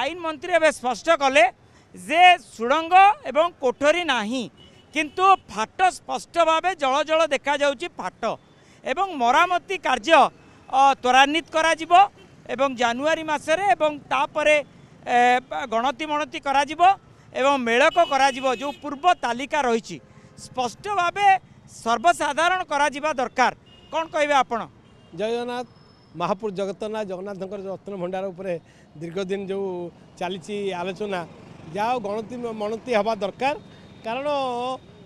আইন মন্ত্রী এবে স্পষ্ট কলে যে সুড়ঙ্গ এবং কোঠরি না কিন্তু ফাট স্পষ্টভাবে জল জল দেখা যাচ্ছে ফাট এবং মরামতি কার্য ত্বরান্বিত করা যাব এবং জানুয়ারি মাসের এবং তাপরে গণতি মণতি করা যাব এবং মেলক করা যাব যে পূর্ব তালিকা রয়েছে স্পষ্টভাবে সর্বসাধারণ করা যা দরকার কন কে আপনার জয় জগন্নাথ ମହାପୁର ଜଗତନା ଜଗନ୍ନାଥଙ୍କର ରତ୍ନ ଭଣ୍ଡାର ଉପରେ ଦୀର୍ଘଦିନ ଯେଉଁ ଚାଲିଛି ଆଲୋଚନା ଯାହା ଗଣତି ମଣତି ହେବା ଦରକାର କାରଣ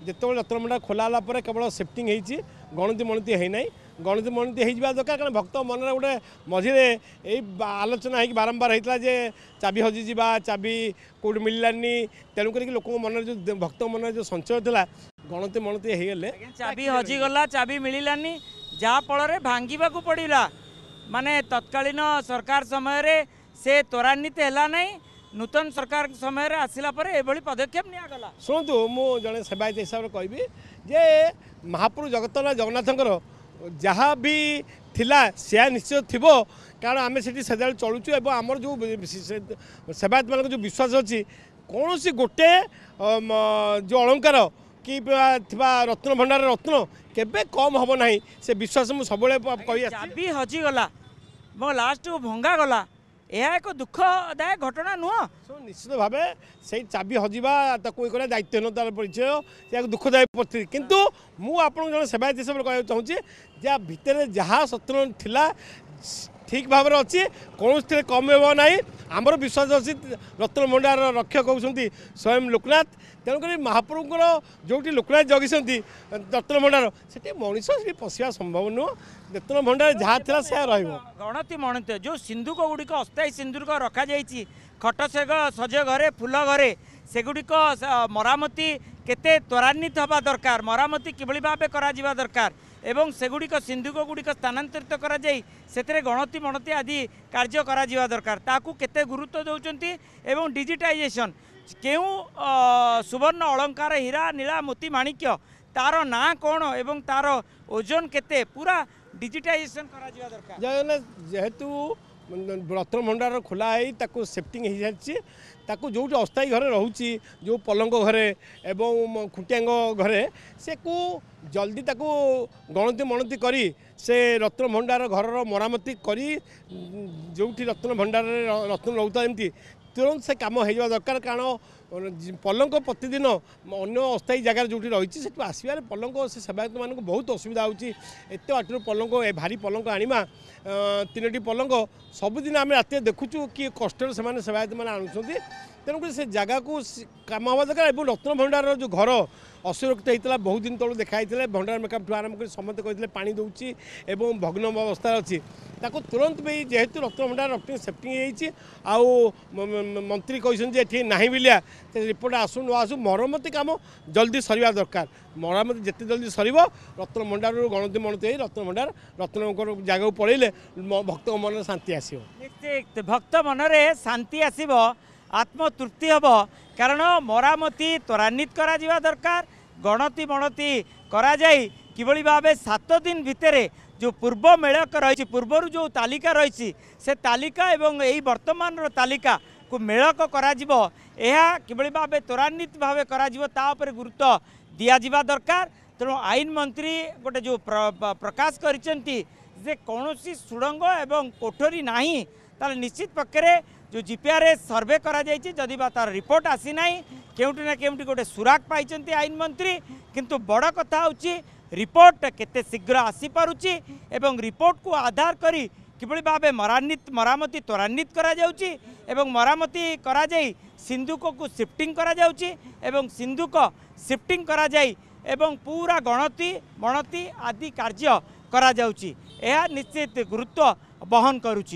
ଯେତେବେଳେ ରତ୍ନ ଭଣ୍ଡାର ଖୋଲା ହେଲା ପରେ କେବଳ ସିଫ୍ଟିଂ ହେଇଛି ଗଣତି ମଣତି ହେଇନାହିଁ ଗଣତି ମଣତି ହେଇଯିବା ଦରକାର କାରଣ ଭକ୍ତ ମନରେ ଗୋଟେ ମଝିରେ ଏଇ ଆଲୋଚନା ହେଇକି ବାରମ୍ବାର ହେଇଥିଲା ଯେ ଚାବି ହଜିଯିବା ଚାବି କେଉଁଠି ମିଳିଲାନି ତେଣୁ କରିକି ଲୋକଙ୍କ ମନରେ ଯେଉଁ ଭକ୍ତ ମନରେ ଯେଉଁ ସଞ୍ଚୟ ଥିଲା ଗଣତି ମଣତି ହେଇଗଲେ ଚାବି ହଜିଗଲା ଚାବି ମିଳିଲାନି ଯାହାଫଳରେ ଭାଙ୍ଗିବାକୁ ପଡ଼ିଲା ମାନେ ତତ୍କାଳୀନ ସରକାର ସମୟରେ ସେ ତ୍ୱରାନ୍ୱିତ ହେଲା ନାହିଁ ନୂତନ ସରକାର ସମୟରେ ଆସିଲା ପରେ ଏଭଳି ପଦକ୍ଷେପ ନିଆଗଲା ଶୁଣନ୍ତୁ ମୁଁ ଜଣେ ସେବାୟତ ହିସାବରେ କହିବି ଯେ ମହାପ୍ରଭୁ ଜଗତନ୍ନାଥ ଜଗନ୍ନାଥଙ୍କର ଯାହା ବି ଥିଲା ସେୟା ନିଶ୍ଚିତ ଥିବ କାରଣ ଆମେ ସେଠି ସେତେବେଳେ ଚଳୁଛୁ ଏବଂ ଆମର ଯେଉଁ ସେବାୟତମାନଙ୍କ ଯେଉଁ ବିଶ୍ୱାସ ଅଛି କୌଣସି ଗୋଟେ ଯେଉଁ ଅଳଙ୍କାର କି ଥିବା ରତ୍ନ ଭଣ୍ଡାର ରତ୍ନ କେବେ କମ୍ ହେବ ନାହିଁ ସେ ବିଶ୍ୱାସ ମୁଁ ସବୁବେଳେ କହି ଚାବି ହଜିଗଲା এবং লাস্ট ভঙ্গা গলা এ এক দুখদায়ক ঘটনা নহয় নিশ্চিতভাৱে সেই চাবি হজিবা তাকে ইয়ে করা দায়িত্বহীনতার পরিচয় সে এক দুঃখদায়ক পরিস্থিতি কিন্তু মু আপোনাক জন সেবায়ত হিসাবে কোথায় চাহিদা যা ভিতরে যা সত্য লা ଠିକ୍ ଭାବରେ ଅଛି କୌଣସିଥିରେ କମ୍ ହେବ ନାହିଁ ଆମର ବିଶ୍ୱାସ ଅଛି ରତ୍ନମଣ୍ଡାର ରକ୍ଷକ ହେଉଛନ୍ତି ସ୍ୱୟଂ ଲୋକନାଥ ତେଣୁକରି ମହାପ୍ରଭୁଙ୍କର ଯେଉଁଠି ଲୋକନାଥ ଜଗିଛନ୍ତି ରତ୍ନଭଣ୍ଡାର ସେଠି ମଣିଷ ସେଠି ପଶିବା ସମ୍ଭବ ନୁହଁ ରତ୍ନଭଣ୍ଡାର ଯାହା ଥିଲା ସେ ରହିବ ଗଣତି ମଣିତ ଯେଉଁ ସିନ୍ଧୁକ ଗୁଡ଼ିକ ଅସ୍ଥାୟୀ ସିନ୍ଦୁକ ରଖାଯାଇଛି ଖଟ ସେଗ ସଜ ଘରେ ଫୁଲ ଘରେ ସେଗୁଡ଼ିକ ମରାମତି କେତେ ତ୍ୱରାନ୍ୱିତ ହେବା ଦରକାର ମରାମତି କିଭଳି ଭାବେ କରାଯିବା ଦରକାର ଏବଂ ସେଗୁଡ଼ିକ ସିନ୍ଧୁକ ଗୁଡ଼ିକ ସ୍ଥାନାନ୍ତରିତ କରାଯାଇ ସେଥିରେ ଗଣତି ମଣତି ଆଦି କାର୍ଯ୍ୟ କରାଯିବା ଦରକାର ତାକୁ କେତେ ଗୁରୁତ୍ୱ ଦେଉଛନ୍ତି ଏବଂ ଡିଜିଟାଇଜେସନ୍ କେଉଁ ସୁବର୍ଣ୍ଣ ଅଳଙ୍କାର ହୀରା ନୀଳା ମୋତି ମାଣିକ୍ୟ ତାର ନାଁ କ'ଣ ଏବଂ ତାର ଓଜନ କେତେ ପୁରା ଡିଜିଟାଇଜେସନ୍ କରାଯିବା ଦରକାର ଯେହେତୁ ରତ୍ନ ଭଣ୍ଡାର ଖୋଲା ହେଇ ତାକୁ ସେଫ୍ଟିଂ ହେଇସାରିଛି ତାକୁ ଯେଉଁଠି ଅସ୍ଥାୟୀ ଘରେ ରହୁଛି ଯେଉଁ ପଲଙ୍କ ଘରେ ଏବଂ ଖୁଣ୍ଟିଆଙ୍କ ଘରେ ସେକୁ ଜଲ୍ଦି ତାକୁ ଗଣତି ମଣତି କରି ସେ ରତ୍ନ ଭଣ୍ଡାର ଘରର ମରାମତି କରି ଯେଉଁଠି ରତ୍ନ ଭଣ୍ଡାରରେ ରତ୍ନ ରହୁଥିଲା ଏମିତି ତୁରନ୍ତ ସେ କାମ ହେଇଯିବା ଦରକାର କାରଣ ପଲଙ୍କ ପ୍ରତିଦିନ ଅନ୍ୟ ଅସ୍ଥାୟୀ ଜାଗାରେ ଯେଉଁଠି ରହିଛି ସେଠୁ ଆସିବାରେ ପଲଙ୍କ ସେ ସେବାୟତମାନଙ୍କୁ ବହୁତ ଅସୁବିଧା ହେଉଛି ଏତେ ବାଟରୁ ପଲଙ୍କ ଏ ଭାରି ପଲଙ୍କ ଆଣିବା ତିନୋଟି ପଲଙ୍କ ସବୁଦିନ ଆମେ ରାତିରେ ଦେଖୁଛୁ କି କଷ୍ଟରେ ସେମାନେ ସେବାୟତମାନେ ଆଣୁଛନ୍ତି ତେଣୁକରି ସେ ଜାଗାକୁ କାମ ହେବା ଦରକାର ଏବଂ ରତ୍ନଭଣ୍ଡାରର ଯେଉଁ ଘର ଅସୁରକ୍ଷିତ ହେଇଥିଲା ବହୁତ ଦିନ ତଳୁ ଦେଖା ହେଇଥିଲା ଭଣ୍ଡାର ମେକଅପ୍ଠୁ ଆରମ୍ଭ କରି ସମସ୍ତେ କହିଥିଲେ ପାଣି ଦେଉଛି ଏବଂ ଭଗ୍ନ ଅବସ୍ଥାରେ ଅଛି ତାକୁ ତୁରନ୍ତ ବି ଯେହେତୁ ରତ୍ନଭଣ୍ଡାର ରକ୍ତ ସେଫ୍ଟି ହେଇଯାଇଛି ଆଉ ମନ୍ତ୍ରୀ କହିଛନ୍ତି ଯେ ଏଠି ନାହିଁ ବିଲିଆ ସେ ରିପୋର୍ଟ ଆସୁ ନ ଆସୁ ମରାମତି କାମ ଜଲ୍ଦି ସରିବା ଦରକାର ମରାମତି ଯେତେ ଜଲ୍ଦି ସରିବ ରତ୍ନଭଣ୍ଡାରରୁ ଗଣତି ମଣତି ହେଇ ରତ୍ନଭଣ୍ଡାର ରତ୍ନଙ୍କର ଜାଗାକୁ ପଳେଇଲେ ଭକ୍ତଙ୍କ ମନରେ ଶାନ୍ତି ଆସିବ ଭକ୍ତ ମନରେ ଶାନ୍ତି ଆସିବ আত্মতৃপ্তি হব কারণ মরামতি ত্বরান্বিত করা দরকার গণতি মণতি করা যাই কিভাবে ভাবে সাত দিন ভিতরে যে পূর্ব মেলক রয়েছে পূর্বর যে তালিকা রয়েছে সে তালিকা এবং এই বর্তমানর তালিকা কু মেলক করা ଏହା କିଭଳି ଭାବେ ভাবে ଭାବେ କରାଯିବ ତା ଉପରେ ଗୁରୁତ୍ୱ ଦିଆଯିବା ଦରକାର ତେଣୁ ଆଇନ ମନ୍ତ୍ରୀ ଗୋଟେ ଯେଉଁ ପ୍ରକାଶ କରିଛନ୍ତି ଯେ କୌଣସି ସୁଡ଼ଙ୍ଗ ଏବଂ କୋଠରୀ ନାହିଁ ତାହେଲେ ନିଶ୍ଚିତ ପକ୍ଷରେ যে জিপিআরএস সর্ভে করা যাইছে যদি বা তার রিপোর্ট আসি না কেউটি না কেউটি গোটে সুরাক পাই আইন মন্ত্রী কিন্তু বড় কথা হচ্ছে রিপোর্ট কেতে শীঘ্র আসিপারুছি এবং রিপোর্টকু আধার করে কিভাবে ভাবে মরান্বিত মরামতি ত্বরান্বিত করা যাচ্ছে এবং মরামতি করা যাই সিন্ধুকু সিফটিং করা যাচ্ছে এবং সিন্ধুক সিফটিং করা যাই এবং পুরা গণতি মণতি আদি কার্য করা যাচ্ছে ଏହା ନିଶ୍ଚିତ ଗୁରୁତ୍ୱ ବହନ କରୁଛି